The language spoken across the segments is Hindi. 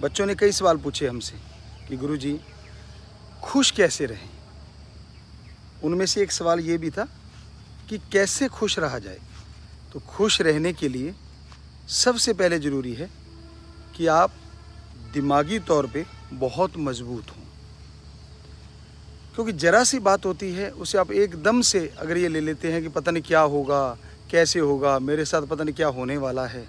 बच्चों ने कई सवाल पूछे हमसे कि गुरु जी खुश कैसे रहें उनमें से एक सवाल ये भी था कि कैसे खुश रहा जाए तो खुश रहने के लिए सबसे पहले ज़रूरी है कि आप दिमागी तौर पे बहुत मजबूत हों क्योंकि ज़रा सी बात होती है उसे आप एकदम से अगर ये ले लेते हैं कि पता नहीं क्या होगा कैसे होगा मेरे साथ पता नहीं क्या होने वाला है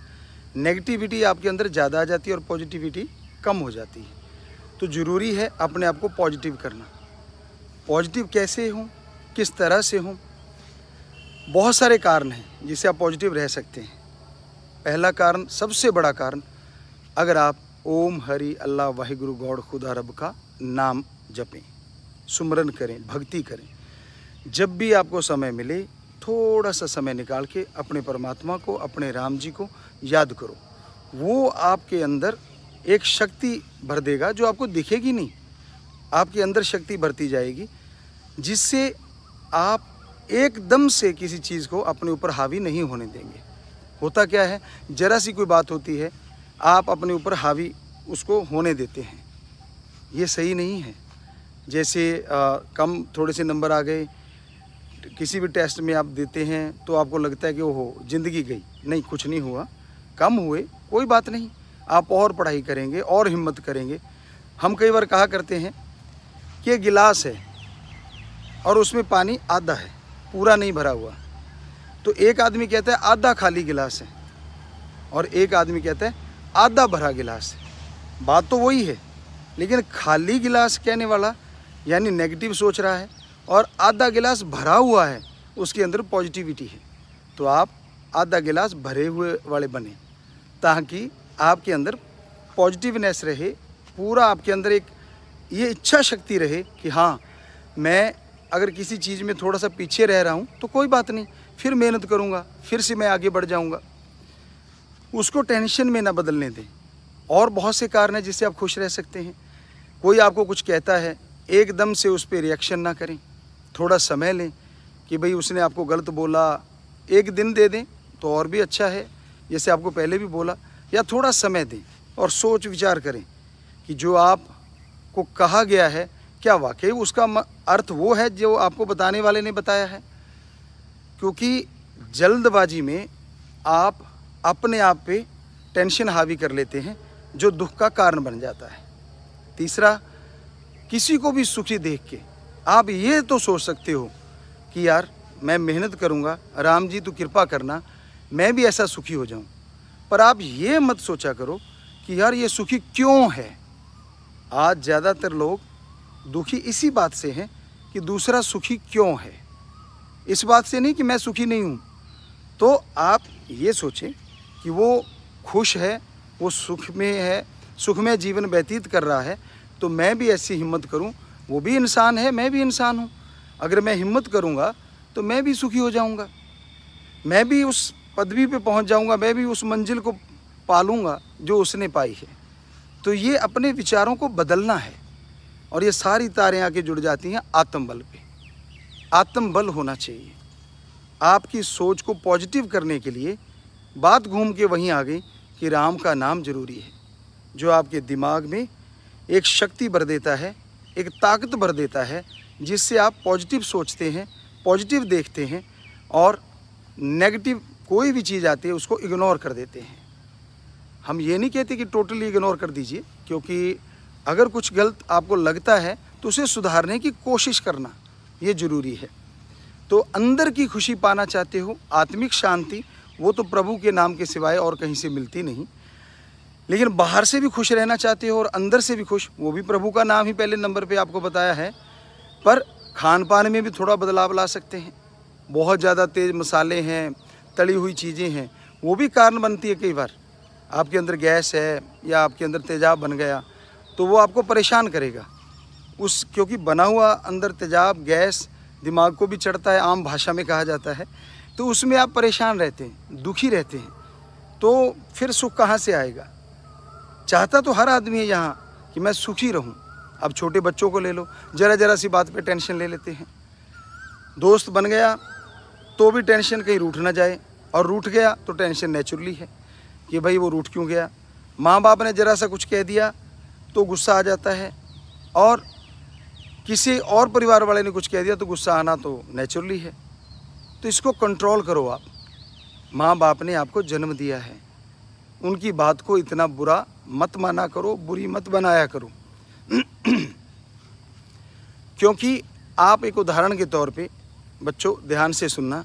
नेगेटिविटी आपके अंदर ज़्यादा आ जाती है और पॉजिटिविटी कम हो जाती है तो ज़रूरी है अपने आप को पॉजिटिव करना पॉजिटिव कैसे हों किस तरह से हों बहुत सारे कारण हैं जिसे आप पॉजिटिव रह सकते हैं पहला कारण सबसे बड़ा कारण अगर आप ओम हरि अल्लाह वाहिगुरु गौड़ खुदा रब का नाम जपें सुमरन करें भक्ति करें जब भी आपको समय मिले थोड़ा सा समय निकाल के अपने परमात्मा को अपने राम जी को याद करो वो आपके अंदर एक शक्ति भर देगा जो आपको दिखेगी नहीं आपके अंदर शक्ति भरती जाएगी जिससे आप एकदम से किसी चीज़ को अपने ऊपर हावी नहीं होने देंगे होता क्या है ज़रा सी कोई बात होती है आप अपने ऊपर हावी उसको होने देते हैं ये सही नहीं है जैसे आ, कम थोड़े से नंबर आ गए किसी भी टेस्ट में आप देते हैं तो आपको लगता है कि ओहो ज़िंदगी गई नहीं कुछ नहीं हुआ कम हुए कोई बात नहीं आप और पढ़ाई करेंगे और हिम्मत करेंगे हम कई बार कहा करते हैं कि गिलास है और उसमें पानी आधा है पूरा नहीं भरा हुआ तो एक आदमी कहता है आधा खाली गिलास है और एक आदमी कहता है आधा भरा गिलास है बात तो वही है लेकिन खाली गिलास कहने वाला यानी नेगेटिव सोच रहा है और आधा गिलास भरा हुआ है उसके अंदर पॉजिटिविटी है तो आप आधा गिलास भरे हुए वाले बने ताकि आपके अंदर पॉजिटिवनेस रहे पूरा आपके अंदर एक ये इच्छा शक्ति रहे कि हाँ मैं अगर किसी चीज़ में थोड़ा सा पीछे रह रहा हूँ तो कोई बात नहीं फिर मेहनत करूँगा फिर से मैं आगे बढ़ जाऊँगा उसको टेंशन में ना बदलने दें और बहुत से कारण हैं जिससे आप खुश रह सकते हैं कोई आपको कुछ कहता है एकदम से उस पर रिएक्शन ना करें थोड़ा समय लें कि भाई उसने आपको गलत बोला एक दिन दे दें तो और भी अच्छा है जैसे आपको पहले भी बोला या थोड़ा समय दें और सोच विचार करें कि जो आप को कहा गया है क्या वाकई उसका अर्थ वो है जो आपको बताने वाले ने बताया है क्योंकि जल्दबाजी में आप अपने आप पे टेंशन हावी कर लेते हैं जो दुख का कारण बन जाता है तीसरा किसी को भी सुखी देख के आप ये तो सोच सकते हो कि यार मैं मेहनत करूँगा राम जी तो कृपा करना मैं भी ऐसा सुखी हो जाऊँ पर आप ये मत सोचा करो कि यार ये सुखी क्यों है आज ज़्यादातर लोग दुखी इसी बात से हैं कि दूसरा सुखी क्यों है इस बात से नहीं कि मैं सुखी नहीं हूँ तो आप ये सोचें कि वो खुश है वो सुख में है सुख में जीवन व्यतीत कर रहा है तो मैं भी ऐसी हिम्मत करूँ वो भी इंसान है मैं भी इंसान हूँ अगर मैं हिम्मत करूँगा तो मैं भी सुखी हो जाऊँगा मैं भी उस पदवी पे पहुंच जाऊंगा मैं भी उस मंजिल को पालूंगा जो उसने पाई है तो ये अपने विचारों को बदलना है और ये सारी तारें आके जुड़ जाती हैं आत्मबल पे आत्मबल होना चाहिए आपकी सोच को पॉजिटिव करने के लिए बात घूम के वहीं आ गई कि राम का नाम जरूरी है जो आपके दिमाग में एक शक्ति भर देता है एक ताकत भर देता है जिससे आप पॉजिटिव सोचते हैं पॉजिटिव देखते हैं और नेगेटिव कोई भी चीज़ आती है उसको इग्नोर कर देते हैं हम ये नहीं कहते कि टोटली इग्नोर कर दीजिए क्योंकि अगर कुछ गलत आपको लगता है तो उसे सुधारने की कोशिश करना ये ज़रूरी है तो अंदर की खुशी पाना चाहते हो आत्मिक शांति वो तो प्रभु के नाम के सिवाय और कहीं से मिलती नहीं लेकिन बाहर से भी खुश रहना चाहते हो और अंदर से भी खुश वो भी प्रभु का नाम ही पहले नंबर पे आपको बताया है पर खान पान में भी थोड़ा बदलाव ला सकते हैं बहुत ज़्यादा तेज़ मसाले हैं तली हुई चीज़ें हैं वो भी कारण बनती है कई बार आपके अंदर गैस है या आपके अंदर तेजाब बन गया तो वो आपको परेशान करेगा उस क्योंकि बना हुआ अंदर तेजाब गैस दिमाग को भी चढ़ता है आम भाषा में कहा जाता है तो उसमें आप परेशान रहते हैं दुखी रहते हैं तो फिर सुख कहाँ से आएगा चाहता तो हर आदमी है यहाँ कि मैं सुखी रहूँ अब छोटे बच्चों को ले लो ज़रा ज़रा सी बात पे टेंशन ले लेते हैं दोस्त बन गया तो भी टेंशन कहीं रूठ ना जाए और रूठ गया तो टेंशन नेचुरली है कि भाई वो रूठ क्यों गया माँ बाप ने ज़रा सा कुछ कह दिया तो गुस्सा आ जाता है और किसी और परिवार वाले ने कुछ कह दिया तो गुस्सा आना तो नेचुरली है तो इसको कंट्रोल करो आप माँ बाप ने आपको जन्म दिया है उनकी बात को इतना बुरा मत माना करो बुरी मत बनाया करो क्योंकि आप एक उदाहरण के तौर पे बच्चों ध्यान से सुनना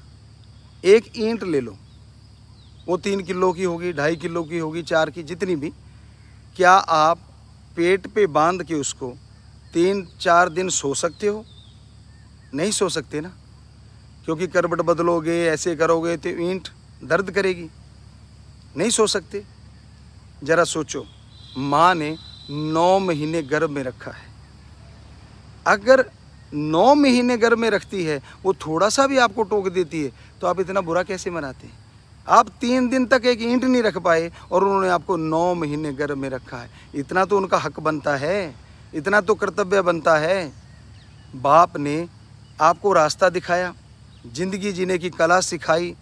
एक ईंट ले लो वो तीन किलो की होगी ढाई किलो की होगी चार की जितनी भी क्या आप पेट पे बांध के उसको तीन चार दिन सो सकते हो नहीं सो सकते ना क्योंकि करबट बदलोगे ऐसे करोगे तो ईंट दर्द करेगी नहीं सो सकते ज़रा सोचो माँ ने नौ महीने गर्भ में रखा है अगर नौ महीने घर में रखती है वो थोड़ा सा भी आपको टोक देती है तो आप इतना बुरा कैसे मनाते हैं आप तीन दिन तक एक ईंट नहीं रख पाए और उन्होंने आपको नौ महीने घर में रखा है इतना तो उनका हक बनता है इतना तो कर्तव्य बनता है बाप ने आपको रास्ता दिखाया ज़िंदगी जीने की कला सिखाई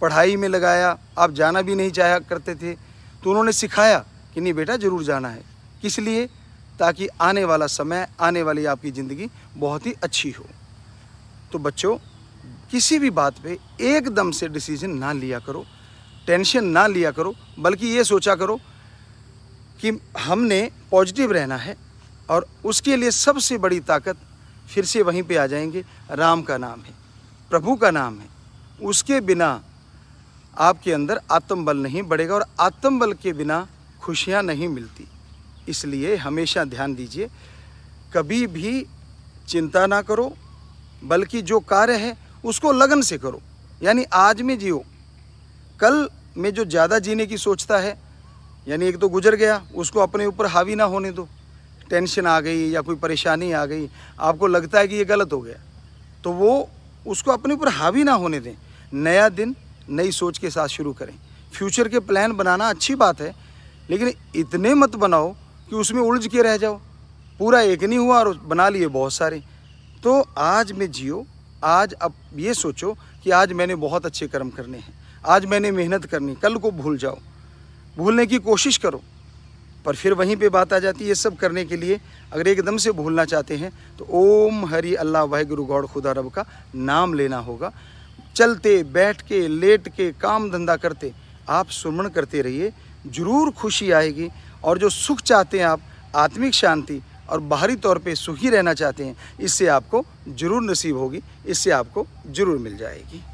पढ़ाई में लगाया आप जाना भी नहीं चाहा करते थे तो उन्होंने सिखाया कि नहीं बेटा ज़रूर जाना है किस लिए ताकि आने वाला समय आने वाली आपकी ज़िंदगी बहुत ही अच्छी हो तो बच्चों किसी भी बात पे एकदम से डिसीजन ना लिया करो टेंशन ना लिया करो बल्कि ये सोचा करो कि हमने पॉजिटिव रहना है और उसके लिए सबसे बड़ी ताकत फिर से वहीं पे आ जाएंगे राम का नाम है प्रभु का नाम है उसके बिना आपके अंदर आत्मबल नहीं बढ़ेगा और आत्मबल के बिना खुशियाँ नहीं मिलती इसलिए हमेशा ध्यान दीजिए कभी भी चिंता ना करो बल्कि जो कार्य है उसको लगन से करो यानी आज में जियो कल में जो ज़्यादा जीने की सोचता है यानी एक तो गुजर गया उसको अपने ऊपर हावी ना होने दो टेंशन आ गई या कोई परेशानी आ गई आपको लगता है कि ये गलत हो गया तो वो उसको अपने ऊपर हावी ना होने दें नया दिन नई सोच के साथ शुरू करें फ्यूचर के प्लान बनाना अच्छी बात है लेकिन इतने मत बनाओ कि उसमें उलझ के रह जाओ पूरा एक नहीं हुआ और बना लिए बहुत सारे तो आज में जियो आज अब ये सोचो कि आज मैंने बहुत अच्छे कर्म करने हैं आज मैंने मेहनत करनी कल को भूल जाओ भूलने की कोशिश करो पर फिर वहीं पे बात आ जाती है ये सब करने के लिए अगर एकदम से भूलना चाहते हैं तो ओम हरि अल्लाह गुरु गौड़ खुदा रब का नाम लेना होगा चलते बैठ के लेट के काम धंधा करते आप सुमण करते रहिए ज़रूर खुशी आएगी और जो सुख चाहते हैं आप आत्मिक शांति और बाहरी तौर पे सुखी रहना चाहते हैं इससे आपको ज़रूर नसीब होगी इससे आपको ज़रूर मिल जाएगी